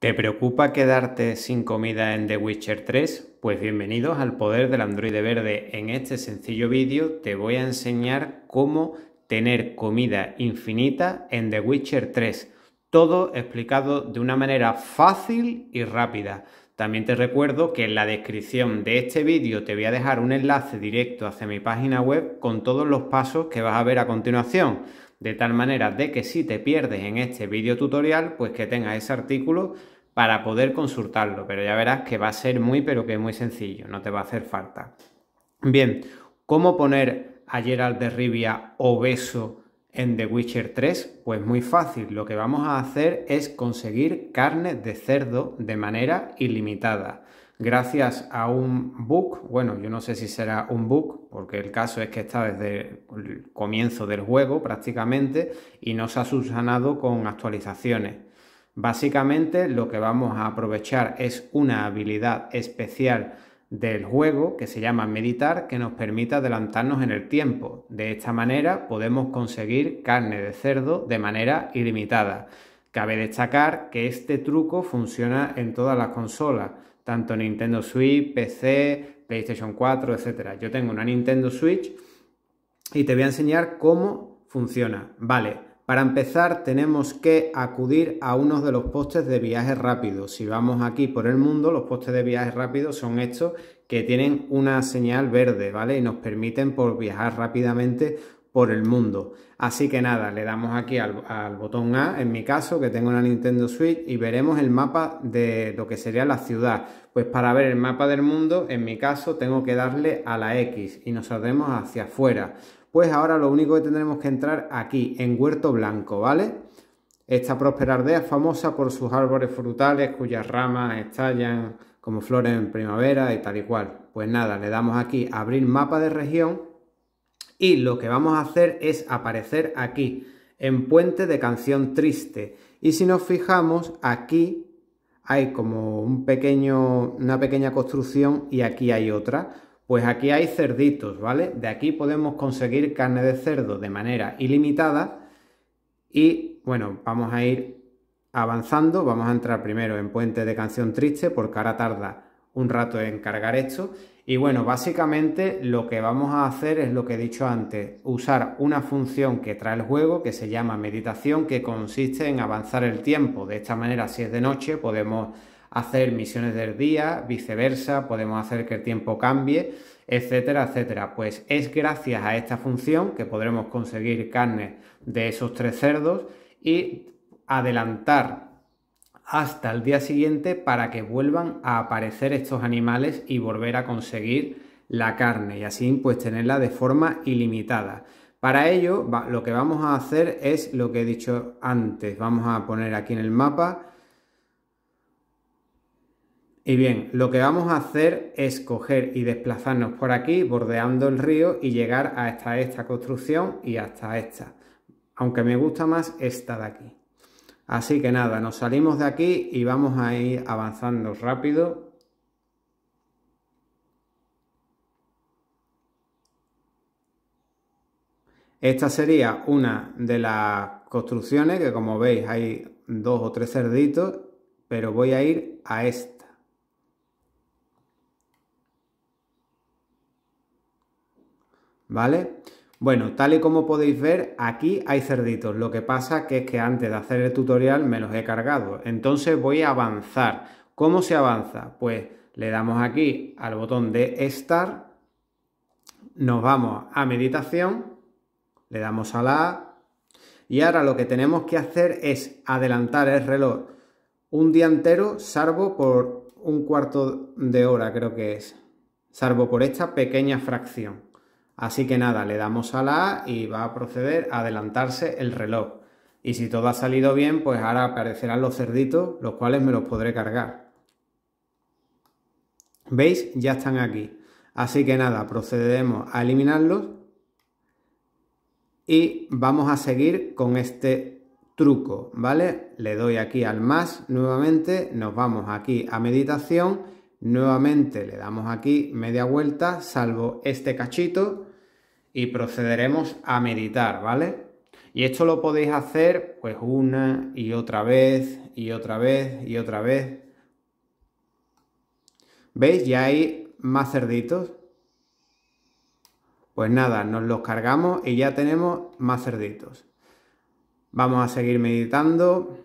¿Te preocupa quedarte sin comida en The Witcher 3? Pues bienvenidos al poder del Android verde. En este sencillo vídeo te voy a enseñar cómo tener comida infinita en The Witcher 3. Todo explicado de una manera fácil y rápida. También te recuerdo que en la descripción de este vídeo te voy a dejar un enlace directo hacia mi página web con todos los pasos que vas a ver a continuación de tal manera de que si te pierdes en este vídeo tutorial, pues que tengas ese artículo para poder consultarlo, pero ya verás que va a ser muy pero que muy sencillo, no te va a hacer falta. Bien, ¿cómo poner a Gerald de Rivia obeso en The Witcher 3? Pues muy fácil, lo que vamos a hacer es conseguir carne de cerdo de manera ilimitada gracias a un book, bueno, yo no sé si será un book, porque el caso es que está desde el comienzo del juego prácticamente y no se ha subsanado con actualizaciones. Básicamente lo que vamos a aprovechar es una habilidad especial del juego que se llama meditar que nos permite adelantarnos en el tiempo. De esta manera podemos conseguir carne de cerdo de manera ilimitada. Cabe destacar que este truco funciona en todas las consolas, tanto Nintendo Switch, PC, PlayStation 4, etc. Yo tengo una Nintendo Switch y te voy a enseñar cómo funciona. Vale, para empezar tenemos que acudir a uno de los postes de viaje rápido. Si vamos aquí por el mundo, los postes de viaje rápido son estos que tienen una señal verde, ¿vale? Y nos permiten por viajar rápidamente por el mundo. Así que nada, le damos aquí al, botón A, en mi caso, que tengo una Nintendo Switch, y veremos el mapa de lo que sería la ciudad. Pues para ver el mapa del mundo, en mi caso, tengo que darle a la X y nos saldremos hacia afuera. Pues ahora lo único que tendremos que entrar aquí, en Huerto Blanco, ¿vale? Esta próspera aldea famosa por sus árboles frutales cuyas ramas estallan como flores en primavera y tal y cual. Pues nada, le damos aquí abrir mapa de región y lo que vamos a hacer es aparecer aquí en puente de canción triste y si nos fijamos aquí hay como un pequeño, una pequeña construcción y aquí hay otra. Pues aquí hay cerditos, ¿vale? De aquí podemos conseguir carne de cerdo de manera ilimitada. Y bueno, vamos a ir avanzando. Vamos a entrar primero en Puente de Canción Triste porque ahora tarda un rato en encargar esto. Y bueno, básicamente lo que vamos a hacer es lo que he dicho antes, usar una función que trae el juego que se llama meditación, que consiste en avanzar el tiempo. De esta manera, si es de noche, podemos hacer misiones del día, viceversa, podemos hacer que el tiempo cambie, etcétera, etcétera. Pues es gracias a esta función que podremos conseguir carne de esos tres cerdos y adelantar hasta el día siguiente para que vuelvan a aparecer estos animales y volver a conseguir la carne y así pues tenerla de forma ilimitada. Para ello lo que vamos a hacer es lo que he dicho antes. Vamos a poner aquí en el mapa. Y bien, lo que vamos a hacer es coger y desplazarnos por aquí bordeando el río y llegar hasta esta construcción y hasta esta. Aunque me gusta más esta de aquí. Así que nada, nos salimos de aquí y vamos a ir avanzando rápido. Esta sería una de las construcciones, que como veis hay dos o tres cerditos, pero voy a ir a esta. ¿Vale? Bueno, tal y como podéis ver, aquí hay cerditos. Lo que pasa es que antes de hacer el tutorial me los he cargado. Entonces voy a avanzar. ¿Cómo se avanza? Pues le damos aquí al botón de Start. Nos vamos a meditación. Le damos a la A. Y ahora lo que tenemos que hacer es adelantar el reloj un día entero, salvo por un cuarto de hora, creo que es. Salvo por esta pequeña fracción. Así que nada, le damos a la A y va a proceder a adelantarse el reloj. Y si todo ha salido bien, pues ahora aparecerán los cerditos, los cuales me los podré cargar. ¿Veis? Ya están aquí. Así que nada, procedemos a eliminarlos. Y vamos a seguir con este truco, ¿vale? Le doy aquí al más nuevamente, nos vamos aquí a meditación. Nuevamente le damos aquí media vuelta, salvo este cachito y procederemos a meditar, ¿vale? Y esto lo podéis hacer pues una y otra vez y otra vez y otra vez. ¿Veis? Ya hay más cerditos. Pues nada, nos los cargamos y ya tenemos más cerditos. Vamos a seguir meditando.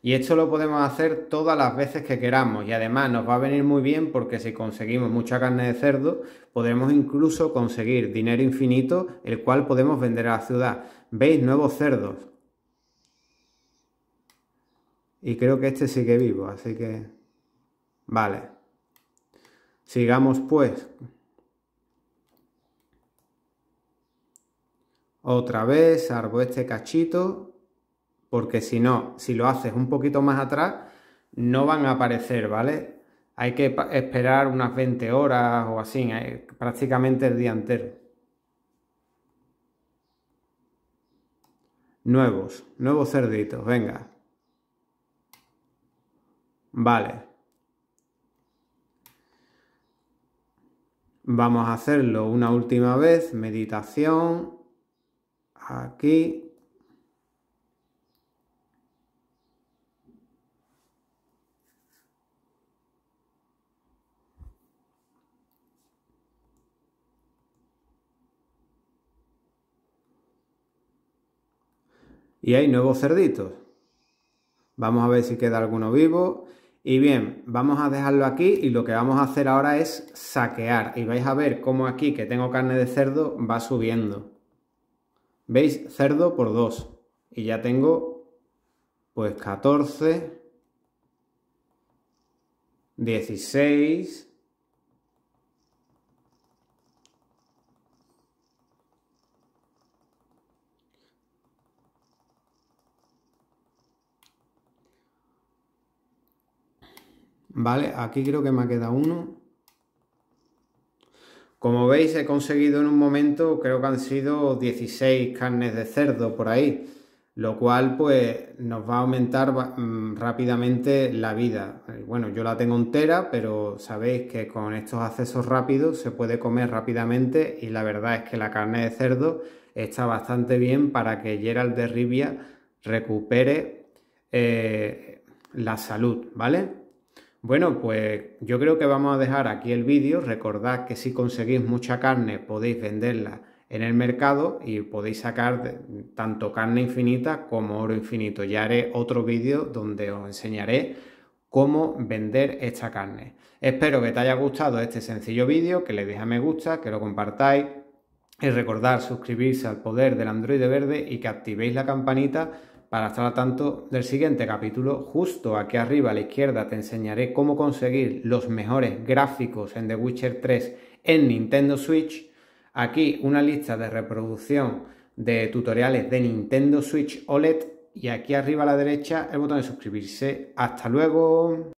Y esto lo podemos hacer todas las veces que queramos y además nos va a venir muy bien porque si conseguimos mucha carne de cerdo, podremos incluso conseguir dinero infinito, el cual podemos vender a la ciudad. ¿Veis? Nuevos cerdos. Y creo que este sigue vivo, así que... Vale. Sigamos pues. Otra vez, arbo este cachito porque si no, si lo haces un poquito más atrás, no van a aparecer, ¿vale? Hay que esperar unas 20 horas o así, eh, prácticamente el día entero. Nuevos, nuevos cerditos, venga. Vale. Vamos a hacerlo una última vez, meditación, aquí, y hay nuevos cerditos. Vamos a ver si queda alguno vivo. Y bien, vamos a dejarlo aquí y lo que vamos a hacer ahora es saquear. Y vais a ver cómo aquí que tengo carne de cerdo va subiendo. ¿Veis? Cerdo por 2. Y ya tengo pues 14, 16, ¿vale? Aquí creo que me ha quedado uno. Como veis, he conseguido en un momento, creo que han sido 16 carnes de cerdo por ahí, lo cual pues nos va a aumentar mm, rápidamente la vida. Eh, bueno, yo la tengo entera, pero sabéis que con estos accesos rápidos se puede comer rápidamente y la verdad es que la carne de cerdo está bastante bien para que Gerald de Rivia recupere eh, la salud, ¿vale? Bueno, pues yo creo que vamos a dejar aquí el vídeo. Recordad que si conseguís mucha carne podéis venderla en el mercado y podéis sacar tanto carne infinita como oro infinito. Ya haré otro vídeo donde os enseñaré cómo vender esta carne. Espero que te haya gustado este sencillo vídeo, que le deis a me gusta, que lo compartáis y recordar suscribirse al poder del Android verde y que activéis la campanita para estar al tanto del siguiente capítulo, justo aquí arriba a la izquierda te enseñaré cómo conseguir los mejores gráficos en The Witcher 3 en Nintendo Switch. Aquí una lista de reproducción de tutoriales de Nintendo Switch OLED y aquí arriba a la derecha el botón de suscribirse. Hasta luego.